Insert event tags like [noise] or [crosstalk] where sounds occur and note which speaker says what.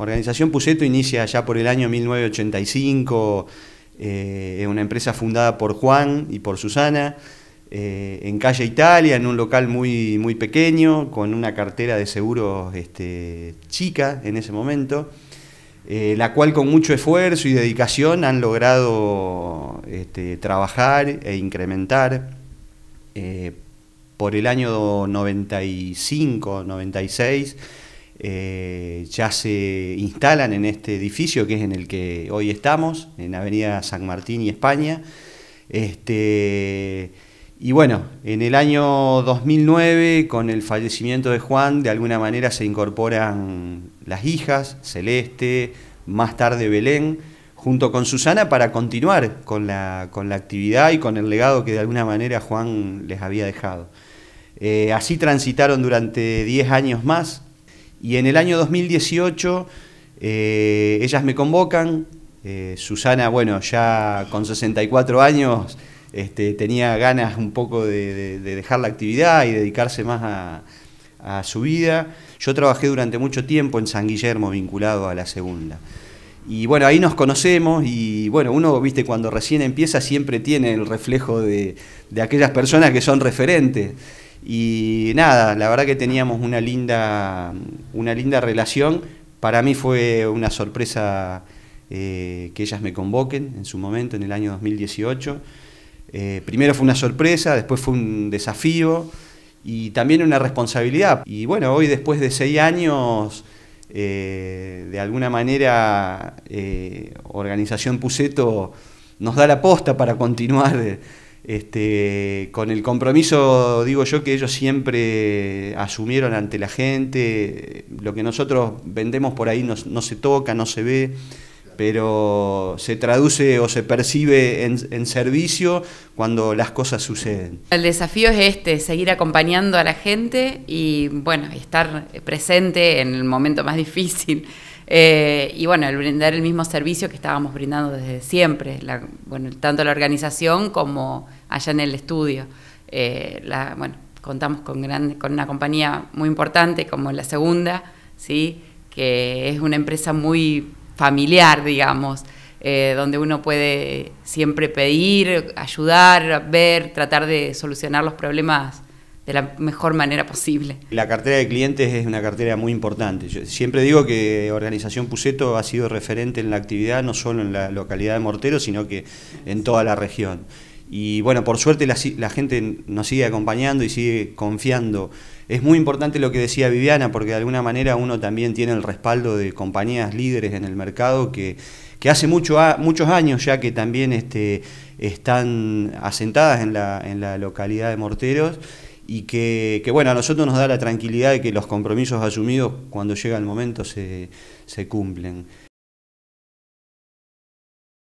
Speaker 1: Organización Puseto inicia ya por el año 1985, eh, una empresa fundada por Juan y por Susana, eh, en calle Italia, en un local muy, muy pequeño, con una cartera de seguros este, chica en ese momento, eh, la cual con mucho esfuerzo y dedicación han logrado este, trabajar e incrementar. por el año 95, 96, eh, ya se instalan en este edificio que es en el que hoy estamos, en Avenida San Martín y España. Este, y bueno, en el año 2009, con el fallecimiento de Juan, de alguna manera se incorporan las hijas, Celeste, más tarde Belén, junto con Susana para continuar con la, actividad y con el legado que de alguna manera Juan les había dejado. Eh, así transitaron durante 10 años más y en el año 2018 eh, ellas me convocan. Eh, Susana, bueno, ya con 64 años este, tenía ganas un poco de, dejar la actividad y dedicarse más a, a, su vida. Yo trabajé durante mucho tiempo en San Guillermo vinculado a la segunda. Y bueno, ahí nos conocemos y bueno, uno, viste, cuando recién empieza siempre tiene el reflejo de, de aquellas personas que son referentes. Y nada, la verdad que teníamos una linda, relación. Para mí fue una sorpresa eh, que ellas me convoquen en su momento, en el año 2018. Eh, primero fue una sorpresa, después fue un desafío y también una responsabilidad. Y bueno, hoy después de seis años, eh, de alguna manera, Organización Puseto nos da la posta para continuar este, con el compromiso, digo yo, que ellos siempre asumieron ante la gente, lo que nosotros vendemos por ahí no, se toca, no se ve, pero se traduce o se percibe en, en, servicio cuando las cosas suceden.
Speaker 2: El desafío es este, seguir acompañando a la gente y bueno, estar presente en el momento más [laughs] difícil. Eh, y bueno, el brindar el mismo servicio que estábamos brindando desde siempre, bueno, tanto la organización como allá en el estudio. Eh, bueno, contamos con, con una compañía muy importante como la segunda, ¿sí? que es una empresa muy familiar, digamos, eh, donde uno puede siempre pedir, ayudar, ver, tratar de solucionar los problemas de la mejor manera posible.
Speaker 1: La cartera de clientes es una cartera muy importante. Yo siempre digo que Organización Puseto ha sido referente en la actividad, no solo en la localidad de Morteros, sino que en toda la región. Y bueno, por suerte la, gente nos sigue acompañando y sigue confiando. Es muy importante lo que decía Viviana, porque de alguna manera uno también tiene el respaldo de compañías líderes en el mercado que, hace muchos años ya que también este, están asentadas en la, en la localidad de Morteros y que, bueno, a nosotros nos da la tranquilidad de que los compromisos asumidos cuando llega el momento se cumplen.